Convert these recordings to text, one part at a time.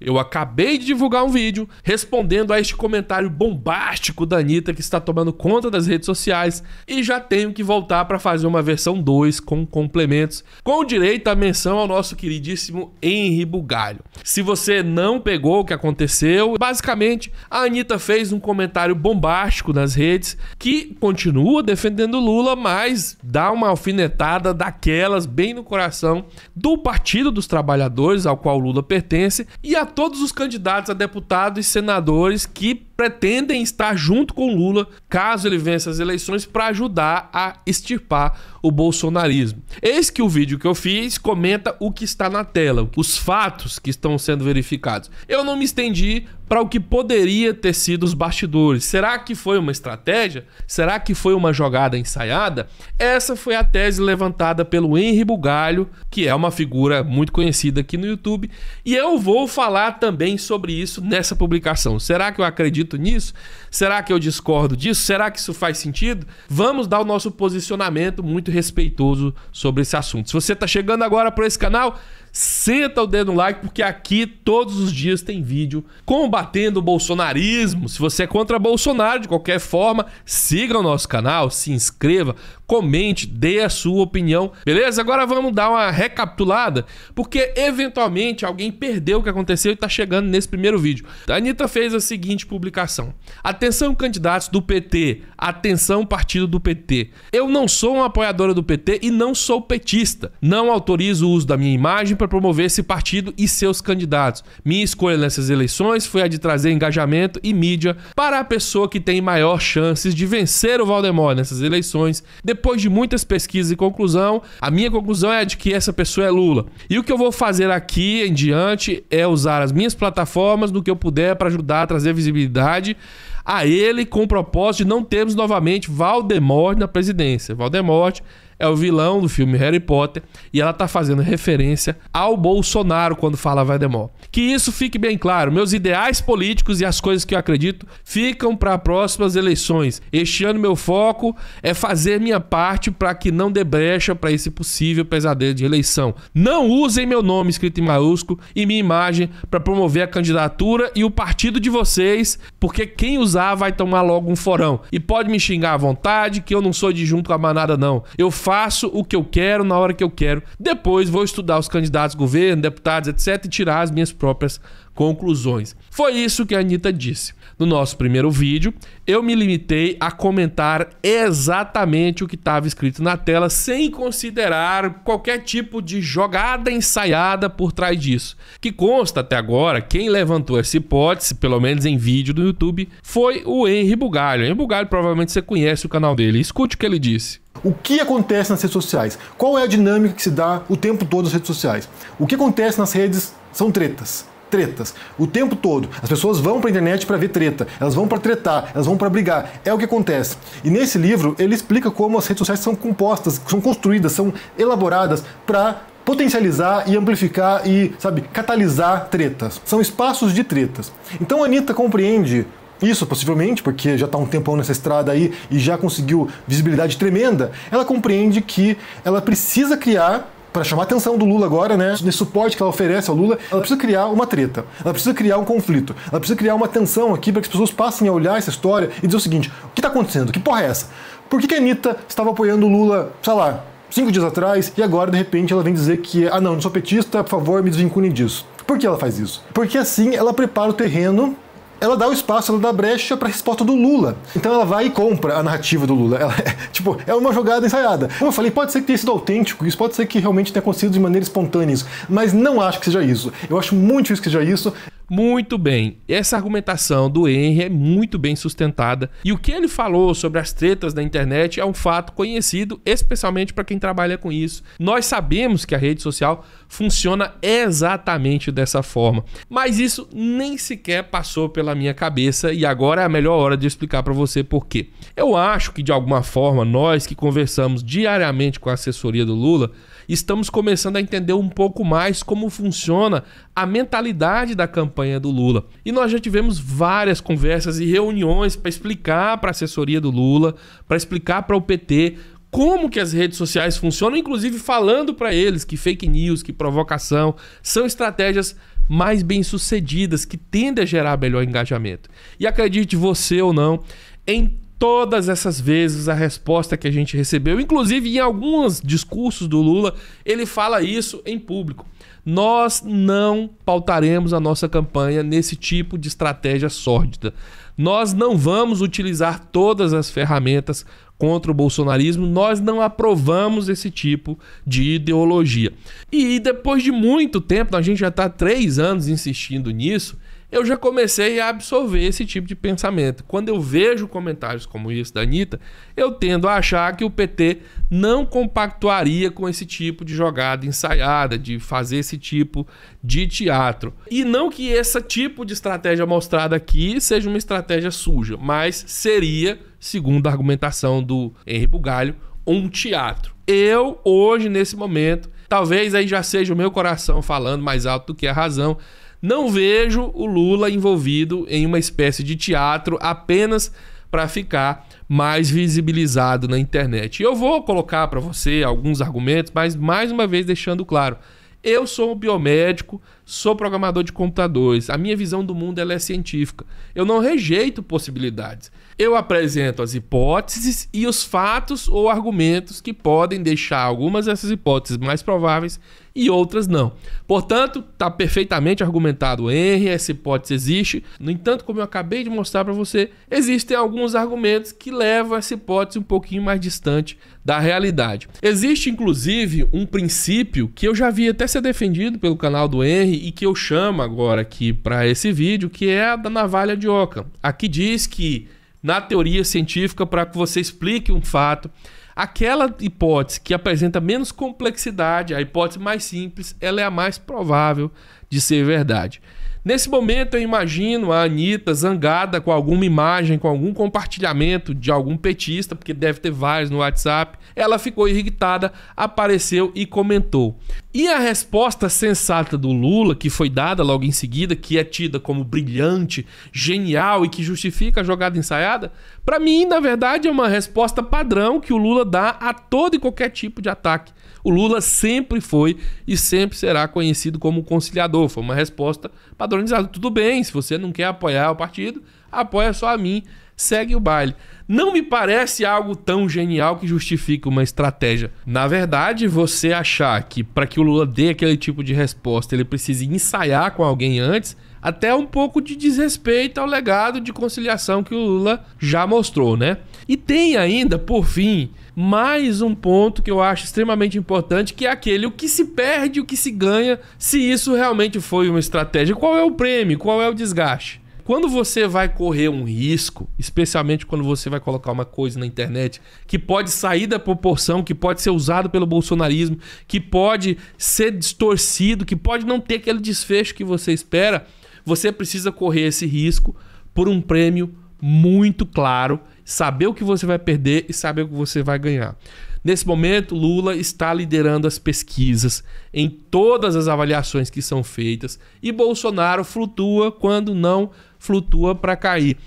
Eu acabei de divulgar um vídeo respondendo a este comentário bombástico da Anitta que está tomando conta das redes sociais e já tenho que voltar para fazer uma versão 2 com complementos, com direito à menção ao nosso queridíssimo Henri Bugalho. Se você não pegou o que aconteceu, basicamente a Anitta fez um comentário bombástico nas redes que continua defendendo Lula, mas dá uma alfinetada daquelas bem no coração do Partido dos Trabalhadores ao qual Lula pertence e a todos os candidatos a deputados e senadores que pretendem estar junto com Lula caso ele vença as eleições para ajudar a extirpar o bolsonarismo. Eis que o vídeo que eu fiz comenta o que está na tela, os fatos que estão sendo verificados. Eu não me estendi para o que poderia ter sido os bastidores. Será que foi uma estratégia? Será que foi uma jogada ensaiada? Essa foi a tese levantada pelo Henry Bugalho, que é uma figura muito conhecida aqui no YouTube, e eu vou falar também sobre isso nessa publicação. Será que eu acredito acredito nisso? Será que eu discordo disso? Será que isso faz sentido? Vamos dar o nosso posicionamento muito respeitoso sobre esse assunto. Se você está chegando agora para esse canal, Senta o dedo no like, porque aqui todos os dias tem vídeo combatendo o bolsonarismo. Se você é contra Bolsonaro de qualquer forma, siga o nosso canal, se inscreva, comente, dê a sua opinião, beleza? Agora vamos dar uma recapitulada, porque eventualmente alguém perdeu o que aconteceu e está chegando nesse primeiro vídeo. A Anitta fez a seguinte publicação: Atenção, candidatos do PT, atenção, partido do PT. Eu não sou uma apoiadora do PT e não sou petista. Não autorizo o uso da minha imagem para promover esse partido e seus candidatos. Minha escolha nessas eleições foi a de trazer engajamento e mídia para a pessoa que tem maior chances de vencer o Valdemar nessas eleições. Depois de muitas pesquisas e conclusão, a minha conclusão é de que essa pessoa é Lula. E o que eu vou fazer aqui em diante é usar as minhas plataformas do que eu puder para ajudar a trazer visibilidade a ele com o propósito de não termos novamente Valdemar na presidência. Valdemar é o vilão do filme Harry Potter e ela tá fazendo referência ao Bolsonaro quando fala Voldemort. Que isso fique bem claro, meus ideais políticos e as coisas que eu acredito ficam para próximas eleições. Este ano meu foco é fazer minha parte para que não dê brecha para esse possível pesadelo de eleição. Não usem meu nome escrito em maiúsculo e minha imagem para promover a candidatura e o partido de vocês, porque quem usar vai tomar logo um forão. E pode me xingar à vontade que eu não sou de junto com a manada não. Eu faço o que eu quero na hora que eu quero. Depois vou estudar os candidatos, governo, deputados, etc. e tirar as minhas próprias conclusões. Foi isso que a Anitta disse. No nosso primeiro vídeo, eu me limitei a comentar exatamente o que estava escrito na tela, sem considerar qualquer tipo de jogada ensaiada por trás disso. Que consta até agora, quem levantou essa hipótese, pelo menos em vídeo do YouTube, foi o Henry Bugalho. Henry Bugalho, provavelmente você conhece o canal dele. Escute o que ele disse. O que acontece nas redes sociais? Qual é a dinâmica que se dá o tempo todo nas redes sociais? O que acontece nas redes são tretas tretas. O tempo todo. As pessoas vão para a internet para ver treta, elas vão para tretar, elas vão para brigar. É o que acontece. E nesse livro ele explica como as redes sociais são compostas, são construídas, são elaboradas para potencializar e amplificar e, sabe, catalisar tretas. São espaços de tretas. Então a Anitta compreende isso, possivelmente, porque já está um tempão nessa estrada aí e já conseguiu visibilidade tremenda. Ela compreende que ela precisa criar para chamar a atenção do Lula agora, né? Nesse suporte que ela oferece ao Lula, ela precisa criar uma treta, ela precisa criar um conflito, ela precisa criar uma tensão aqui para que as pessoas passem a olhar essa história e dizer o seguinte: o que está acontecendo? Que porra é essa? Por que, que a Anitta estava apoiando o Lula, sei lá, cinco dias atrás e agora de repente ela vem dizer que, ah não, não sou petista, por favor, me desvincule disso. Por que ela faz isso? Porque assim ela prepara o terreno ela dá o espaço, ela dá brecha para resposta do Lula. Então ela vai e compra a narrativa do Lula. Ela, tipo, é uma jogada ensaiada. Como eu falei, pode ser que tenha sido autêntico, isso pode ser que realmente tenha acontecido de maneira espontânea, isso, mas não acho que seja isso. Eu acho muito difícil que seja isso. Muito bem. Essa argumentação do Henry é muito bem sustentada. E o que ele falou sobre as tretas da internet é um fato conhecido, especialmente para quem trabalha com isso. Nós sabemos que a rede social funciona exatamente dessa forma. Mas isso nem sequer passou pela minha cabeça e agora é a melhor hora de explicar para você por quê. Eu acho que de alguma forma nós que conversamos diariamente com a assessoria do Lula, estamos começando a entender um pouco mais como funciona a mentalidade da campanha do Lula. E nós já tivemos várias conversas e reuniões para explicar para a assessoria do Lula, para explicar para o PT como que as redes sociais funcionam, inclusive falando para eles que fake news, que provocação são estratégias mais bem-sucedidas que tendem a gerar melhor engajamento. E acredite você ou não, em todas essas vezes a resposta que a gente recebeu, inclusive em alguns discursos do Lula, ele fala isso em público. Nós não pautaremos a nossa campanha nesse tipo de estratégia sórdida. Nós não vamos utilizar todas as ferramentas contra o bolsonarismo, nós não aprovamos esse tipo de ideologia. E depois de muito tempo, a gente já está três anos insistindo nisso, eu já comecei a absorver esse tipo de pensamento. Quando eu vejo comentários como esse da Anitta, eu tendo a achar que o PT não compactuaria com esse tipo de jogada ensaiada, de fazer esse tipo de teatro. E não que esse tipo de estratégia mostrada aqui seja uma estratégia suja, mas seria, segundo a argumentação do Henri Bugalho, um teatro. Eu, hoje, nesse momento, talvez aí já seja o meu coração falando mais alto do que a razão, não vejo o Lula envolvido em uma espécie de teatro apenas para ficar mais visibilizado na internet. Eu vou colocar para você alguns argumentos, mas mais uma vez deixando claro, eu sou um biomédico, sou programador de computadores. A minha visão do mundo é científica. Eu não rejeito possibilidades. Eu apresento as hipóteses e os fatos ou argumentos que podem deixar algumas dessas hipóteses mais prováveis e outras não. Portanto, está perfeitamente argumentado o Henry, essa hipótese existe. No entanto, como eu acabei de mostrar para você, existem alguns argumentos que levam essa hipótese um pouquinho mais distante da realidade. Existe, inclusive, um princípio que eu já vi até ser defendido pelo canal do Henry e que eu chamo agora aqui para esse vídeo, que é a da navalha de Oca. Aqui diz que, na teoria científica, para que você explique um fato Aquela hipótese que apresenta menos complexidade, a hipótese mais simples, ela é a mais provável de ser verdade. Nesse momento eu imagino a Anitta zangada com alguma imagem, com algum compartilhamento de algum petista, porque deve ter vários no WhatsApp. Ela ficou irritada, apareceu e comentou. E a resposta sensata do Lula, que foi dada logo em seguida, que é tida como brilhante, genial e que justifica a jogada ensaiada, para mim, na verdade, é uma resposta padrão que o Lula dá a todo e qualquer tipo de ataque. O Lula sempre foi e sempre será conhecido como conciliador. Foi uma resposta padrão padronizado. Tudo bem, se você não quer apoiar o partido, apoia só a mim, segue o baile. Não me parece algo tão genial que justifique uma estratégia. Na verdade, você achar que para que o Lula dê aquele tipo de resposta, ele precise ensaiar com alguém antes, até é um pouco de desrespeito ao legado de conciliação que o Lula já mostrou, né? E tem ainda, por fim, mais um ponto que eu acho extremamente importante, que é aquele o que se perde, o que se ganha, se isso realmente foi uma estratégia. Qual é o prêmio? Qual é o desgaste? Quando você vai correr um risco, especialmente quando você vai colocar uma coisa na internet que pode sair da proporção, que pode ser usado pelo bolsonarismo, que pode ser distorcido, que pode não ter aquele desfecho que você espera, você precisa correr esse risco por um prêmio muito claro saber o que você vai perder e saber o que você vai ganhar. Nesse momento, Lula está liderando as pesquisas em todas as avaliações que são feitas e Bolsonaro flutua quando não flutua para cair.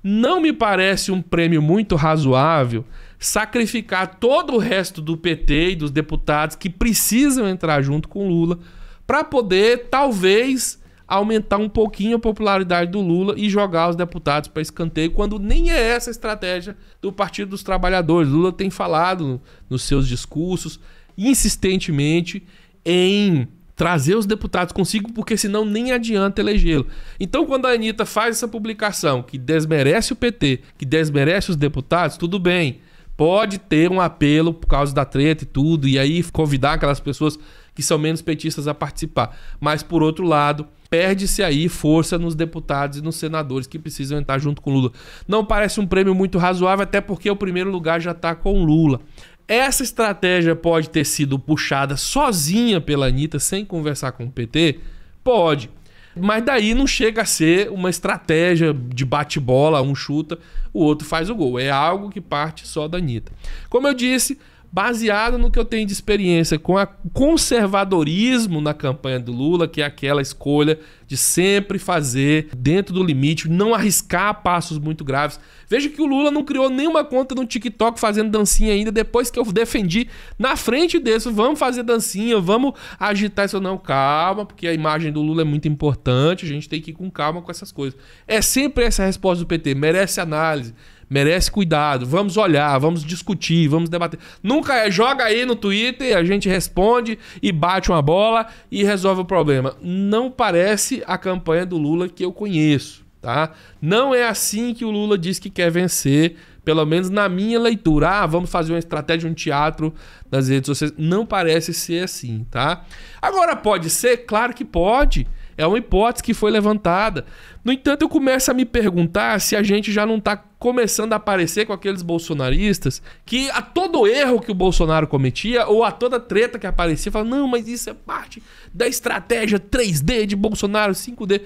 Não me parece um prêmio muito razoável sacrificar todo o resto do PT e dos deputados que precisam entrar junto com Lula para poder talvez aumentar um pouquinho a popularidade do Lula e jogar os deputados para escanteio, quando nem é essa a estratégia do Partido dos Trabalhadores. Lula tem falado nos seus discursos insistentemente em trazer os deputados consigo, porque senão nem adianta elegê-lo. Então, quando a Anitta faz essa publicação que desmerece o PT, que desmerece os deputados, tudo bem. Pode ter um apelo por causa da treta e tudo, e aí convidar aquelas pessoas que são menos petistas a participar. Mas, por outro lado, perde-se aí força nos deputados e nos senadores que precisam entrar junto com Lula. Não parece um prêmio muito razoável, até porque o primeiro lugar já está com Lula. Essa estratégia pode ter sido puxada sozinha pela Anitta, sem conversar com o PT? Pode. Mas daí não chega a ser uma estratégia de bate-bola, um chuta, o outro faz o gol. É algo que parte só da Anitta. Como eu disse, baseado no que eu tenho de experiência com o conservadorismo na campanha do Lula, que é aquela escolha de sempre fazer dentro do limite, não arriscar passos muito graves. Veja que o Lula não criou nenhuma conta no TikTok fazendo dancinha ainda, depois que eu defendi na frente desse, vamos fazer dancinha, vamos agitar isso. Não, calma, porque a imagem do Lula é muito importante, a gente tem que ir com calma com essas coisas. É sempre essa a resposta do PT, merece análise merece cuidado. Vamos olhar, vamos discutir, vamos debater. Nunca é joga aí no Twitter, a gente responde e bate uma bola e resolve o problema. Não parece a campanha do Lula que eu conheço, tá? Não é assim que o Lula diz que quer vencer, pelo menos na minha leitura. Ah, vamos fazer uma estratégia, um teatro das redes sociais. Não parece ser assim, tá? Agora pode ser, claro que pode. É uma hipótese que foi levantada. No entanto, eu começo a me perguntar se a gente já não está começando a aparecer com aqueles bolsonaristas que a todo erro que o Bolsonaro cometia ou a toda treta que aparecia, fala: não, mas isso é parte da estratégia 3D de Bolsonaro, 5D.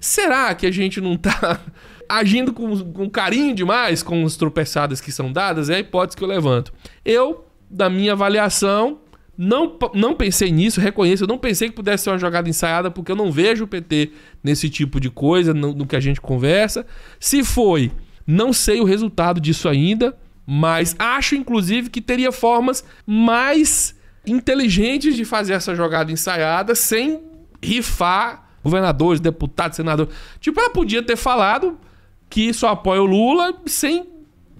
Será que a gente não está agindo com, com carinho demais com as tropeçadas que são dadas? É a hipótese que eu levanto. Eu, da minha avaliação, não, não pensei nisso, reconheço, eu não pensei que pudesse ser uma jogada ensaiada, porque eu não vejo o PT nesse tipo de coisa, no, no que a gente conversa. Se foi, não sei o resultado disso ainda, mas acho, inclusive, que teria formas mais inteligentes de fazer essa jogada ensaiada sem rifar governadores, deputados, senadores. Tipo, ela podia ter falado que só apoia o Lula sem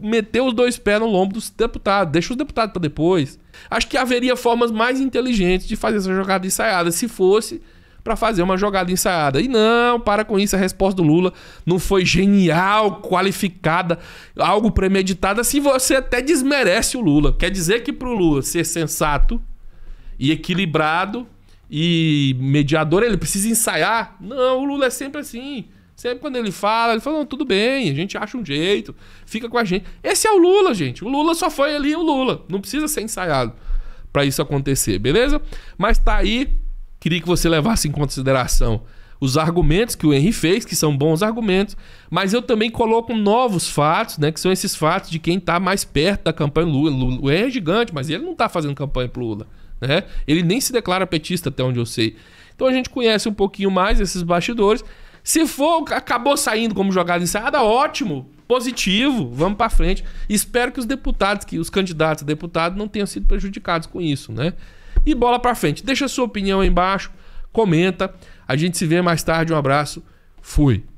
meter os dois pés no lombo dos deputados. Deixa os deputados para depois. Acho que haveria formas mais inteligentes de fazer essa jogada ensaiada, se fosse para fazer uma jogada ensaiada. E não, para com isso, a resposta do Lula não foi genial, qualificada, algo premeditada, se você até desmerece o Lula. Quer dizer que para o Lula ser sensato e equilibrado e mediador, ele precisa ensaiar? Não, o Lula é sempre assim. Sempre quando ele fala, ele fala, não, tudo bem, a gente acha um jeito, fica com a gente. Esse é o Lula, gente. O Lula só foi ali o Lula. Não precisa ser ensaiado para isso acontecer, beleza? Mas tá aí, queria que você levasse em consideração os argumentos que o Henry fez, que são bons argumentos, mas eu também coloco novos fatos, né? Que são esses fatos de quem tá mais perto da campanha Lula. O Henry é gigante, mas ele não tá fazendo campanha pro Lula, né? Ele nem se declara petista, até onde eu sei. Então a gente conhece um pouquinho mais esses bastidores se for, acabou saindo como jogada ensaiada, ótimo, positivo, vamos para frente. Espero que os deputados, que os candidatos a deputado não tenham sido prejudicados com isso, né? E bola para frente. Deixa a sua opinião aí embaixo, comenta. A gente se vê mais tarde. Um abraço. Fui.